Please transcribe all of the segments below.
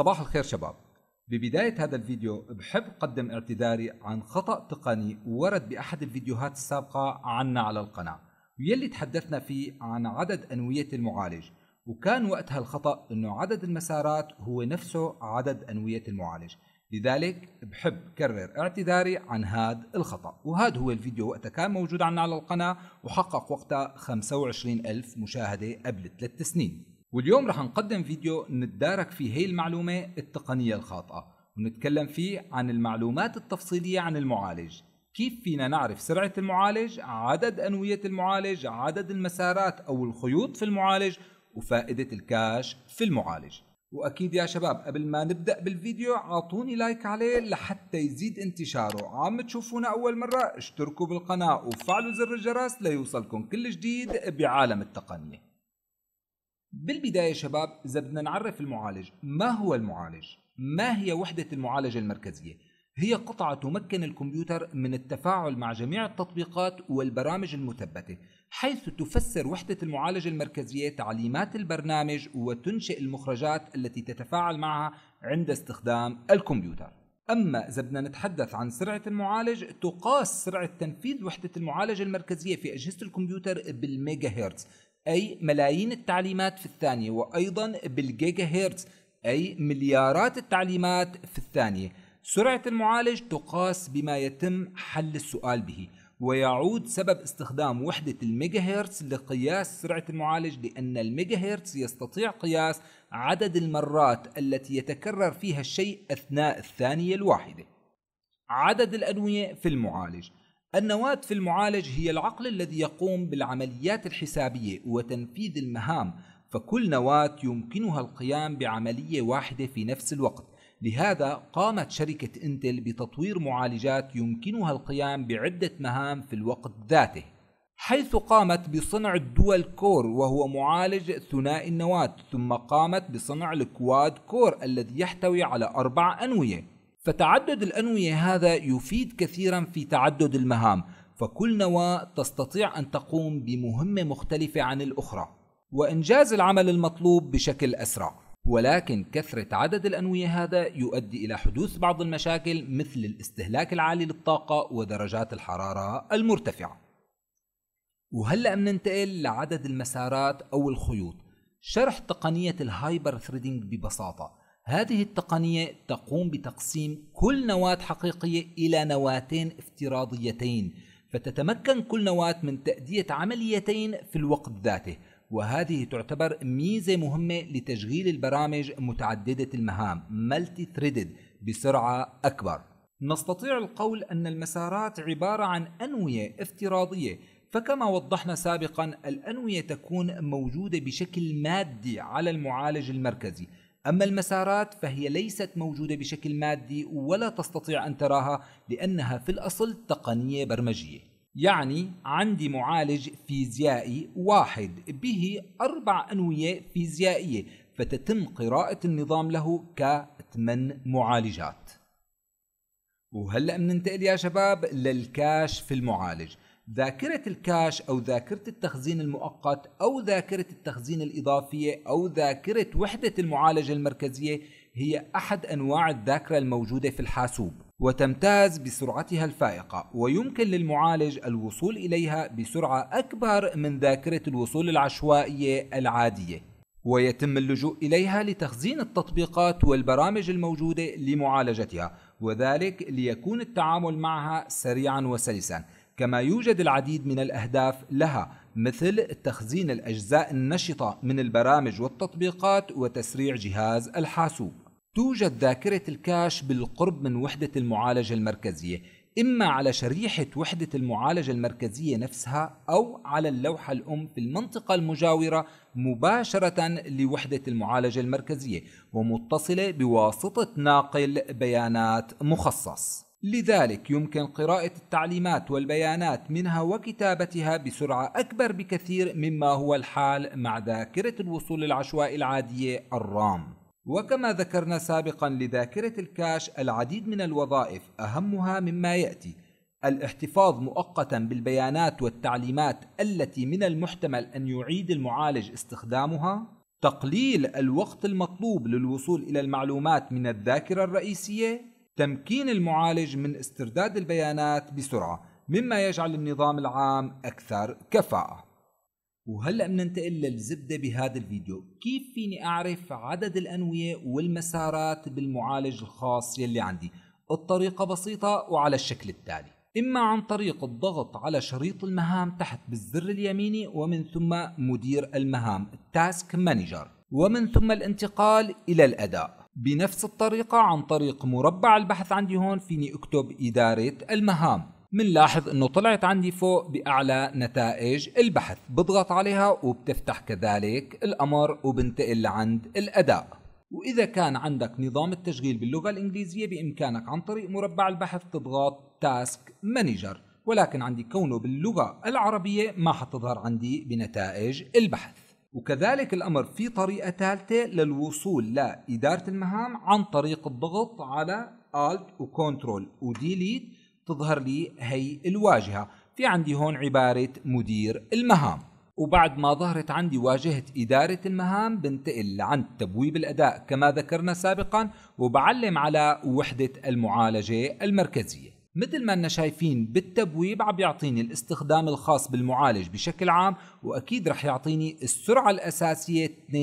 صباح الخير شباب ببداية هذا الفيديو بحب أقدم اعتذاري عن خطأ تقني ورد بأحد الفيديوهات السابقة عنا على القناة يلي تحدثنا فيه عن عدد أنوية المعالج وكان وقتها الخطأ أنه عدد المسارات هو نفسه عدد أنوية المعالج لذلك بحب كرر اعتذاري عن هاد الخطأ وهاد هو الفيديو وقتها كان موجود عنا على القناة وحقق وقتها 25 ألف مشاهدة قبل 3 سنين واليوم رح نقدم فيديو نتدارك فيه هي المعلومة التقنية الخاطئة ونتكلم فيه عن المعلومات التفصيلية عن المعالج كيف فينا نعرف سرعة المعالج عدد أنوية المعالج عدد المسارات أو الخيوط في المعالج وفائدة الكاش في المعالج واكيد يا شباب قبل ما نبدا بالفيديو اعطوني لايك عليه لحتى يزيد انتشاره عم تشوفونا اول مره اشتركوا بالقناه وفعلوا زر الجرس ليوصلكم كل جديد بعالم التقنيه بالبداية يا شباب إذا بدنا نعرف المعالج ما هو المعالج؟ ما هي وحدة المعالجة المركزية؟ هي قطعة تمكن الكمبيوتر من التفاعل مع جميع التطبيقات والبرامج المثبتة حيث تفسر وحدة المعالجة المركزية تعليمات البرنامج وتنشئ المخرجات التي تتفاعل معها عند استخدام الكمبيوتر أما إذا بدنا نتحدث عن سرعة المعالج تقاس سرعة تنفيذ وحدة المعالجة المركزية في أجهزة الكمبيوتر بالميجا هيرتز أي ملايين التعليمات في الثانية وأيضا بالجيجا هيرتز أي مليارات التعليمات في الثانية سرعة المعالج تقاس بما يتم حل السؤال به ويعود سبب استخدام وحدة الميجا هيرتز لقياس سرعة المعالج لأن الميجا هيرتز يستطيع قياس عدد المرات التي يتكرر فيها الشيء أثناء الثانية الواحدة عدد الأدوية في المعالج النواة في المعالج هي العقل الذي يقوم بالعمليات الحسابية وتنفيذ المهام فكل نواة يمكنها القيام بعملية واحدة في نفس الوقت لهذا قامت شركة انتل بتطوير معالجات يمكنها القيام بعدة مهام في الوقت ذاته حيث قامت بصنع الدول كور وهو معالج ثنائي النواة ثم قامت بصنع الكواد كور الذي يحتوي على أربع أنوية فتعدد الأنوية هذا يفيد كثيرا في تعدد المهام فكل نواة تستطيع أن تقوم بمهمة مختلفة عن الأخرى وإنجاز العمل المطلوب بشكل أسرع ولكن كثرة عدد الأنوية هذا يؤدي إلى حدوث بعض المشاكل مثل الاستهلاك العالي للطاقة ودرجات الحرارة المرتفعة وهلأ مننتقل لعدد المسارات أو الخيوط شرح تقنية الهايبر ثريدنج ببساطة هذه التقنية تقوم بتقسيم كل نواة حقيقية إلى نواتين افتراضيتين فتتمكن كل نواة من تأدية عمليتين في الوقت ذاته وهذه تعتبر ميزة مهمة لتشغيل البرامج متعددة المهام ملتي ثريدد بسرعة أكبر نستطيع القول أن المسارات عبارة عن أنوية افتراضية فكما وضحنا سابقا الأنوية تكون موجودة بشكل مادي على المعالج المركزي أما المسارات فهي ليست موجودة بشكل مادي ولا تستطيع أن تراها لأنها في الأصل تقنية برمجية يعني عندي معالج فيزيائي واحد به أربع أنوية فيزيائية فتتم قراءة النظام له كثمان معالجات وهلأ بننتقل يا شباب للكاش في المعالج ذاكرة الكاش أو ذاكرة التخزين المؤقت أو ذاكرة التخزين الإضافية أو ذاكرة وحدة المعالجة المركزية هي أحد أنواع الذاكرة الموجودة في الحاسوب وتمتاز بسرعتها الفائقة ويمكن للمعالج الوصول إليها بسرعة أكبر من ذاكرة الوصول العشوائية العادية ويتم اللجوء إليها لتخزين التطبيقات والبرامج الموجودة لمعالجتها وذلك ليكون التعامل معها سريعا وسلسا كما يوجد العديد من الأهداف لها مثل تخزين الأجزاء النشطة من البرامج والتطبيقات وتسريع جهاز الحاسوب. توجد ذاكرة الكاش بالقرب من وحدة المعالجة المركزية، إما على شريحة وحدة المعالجة المركزية نفسها أو على اللوحة الأم في المنطقة المجاورة مباشرة لوحدة المعالجة المركزية ومتصلة بواسطة ناقل بيانات مخصص. لذلك يمكن قراءة التعليمات والبيانات منها وكتابتها بسرعة أكبر بكثير مما هو الحال مع ذاكرة الوصول العشوائي العادية الرام. وكما ذكرنا سابقا لذاكرة الكاش العديد من الوظائف أهمها مما يأتي: الاحتفاظ مؤقتا بالبيانات والتعليمات التي من المحتمل أن يعيد المعالج استخدامها، تقليل الوقت المطلوب للوصول إلى المعلومات من الذاكرة الرئيسية تمكين المعالج من استرداد البيانات بسرعة مما يجعل النظام العام أكثر كفاءة وهلأ بننتقل للزبدة بهذا الفيديو كيف فيني أعرف عدد الأنوية والمسارات بالمعالج الخاص يلي عندي الطريقة بسيطة وعلى الشكل التالي إما عن طريق الضغط على شريط المهام تحت بالزر اليميني ومن ثم مدير المهام Task مانجر ومن ثم الانتقال إلى الأداء بنفس الطريقة عن طريق مربع البحث عندي هون فيني اكتب إدارة المهام منلاحظ انه طلعت عندي فوق باعلى نتائج البحث بضغط عليها وبتفتح كذلك الامر وبنتقل لعند الاداء واذا كان عندك نظام التشغيل باللغة الانجليزية بامكانك عن طريق مربع البحث تضغط تاسك مانجر ولكن عندي كونه باللغة العربية ما حتظهر عندي بنتائج البحث وكذلك الأمر في طريقة ثالثة للوصول لإدارة المهام عن طريق الضغط على الت وكنترول وديليت تظهر لي هي الواجهة في عندي هون عبارة مدير المهام وبعد ما ظهرت عندي واجهة إدارة المهام بنتقل لعند تبويب الأداء كما ذكرنا سابقا وبعلم على وحدة المعالجة المركزية مثل ما أننا شايفين بالتبويب عم بيعطيني الاستخدام الخاص بالمعالج بشكل عام وأكيد رح يعطيني السرعة الأساسية 2.6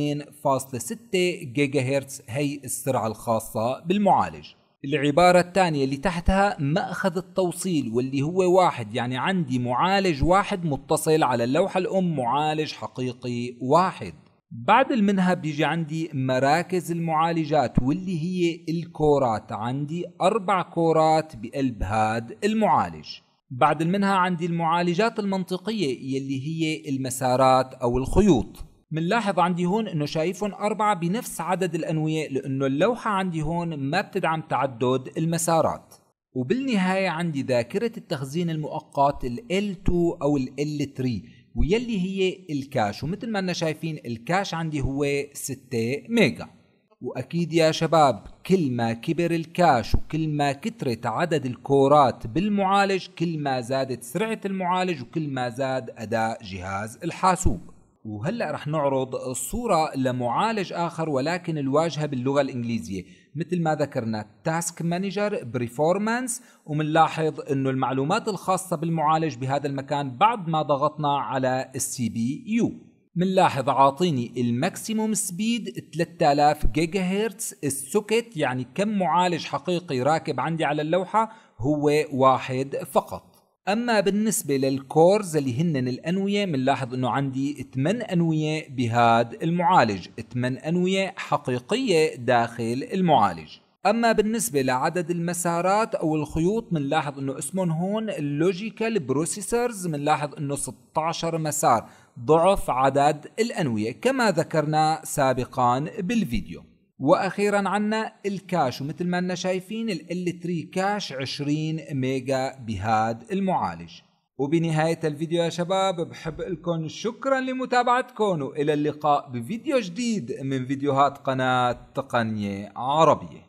جيجا هرتز هي السرعة الخاصة بالمعالج العبارة الثانية اللي تحتها مأخذ التوصيل واللي هو واحد يعني عندي معالج واحد متصل على اللوحة الأم معالج حقيقي واحد بعد المنها بيجي عندي مراكز المعالجات واللي هي الكورات عندي أربع كورات بقلب هاد المعالج بعد المنها عندي المعالجات المنطقية يلي هي المسارات أو الخيوط منلاحظ عندي هون انه شايفهم أربعة بنفس عدد الأنوية لأنه اللوحة عندي هون ما بتدعم تعدد المسارات وبالنهاية عندي ذاكرة التخزين المؤقت ال L2 أو ال L3 ويلي هي الكاش ومثل ما انا شايفين الكاش عندي هو 6 ميجا واكيد يا شباب كل ما كبر الكاش وكل ما كترت عدد الكورات بالمعالج كل ما زادت سرعة المعالج وكل ما زاد اداء جهاز الحاسوب وهلا رح نعرض صورة لمعالج آخر ولكن الواجهة باللغة الإنجليزية مثل ما ذكرنا تاسك مانجر بريفورمانس ومنلاحظ أنه المعلومات الخاصة بالمعالج بهذا المكان بعد ما ضغطنا على السي بي يو منلاحظ عاطيني الماكسيموم سبيد 3000 جيجا هرتز السوكت يعني كم معالج حقيقي راكب عندي على اللوحة هو واحد فقط اما بالنسبه للكورز اللي هن الانويه بنلاحظ انه عندي 8 انويه بهاد المعالج 8 انويه حقيقيه داخل المعالج اما بالنسبه لعدد المسارات او الخيوط بنلاحظ انه اسمهم هون اللوجيكال بروسيسورز بنلاحظ انه 16 مسار ضعف عدد الانويه كما ذكرنا سابقا بالفيديو واخيرا عنا الكاش ومثل ما انا شايفين ال 3 كاش 20 ميجا بهاد المعالج وبنهاية الفيديو يا شباب بحب لكم شكرا لمتابعتكم وإلى اللقاء بفيديو جديد من فيديوهات قناة تقنية عربية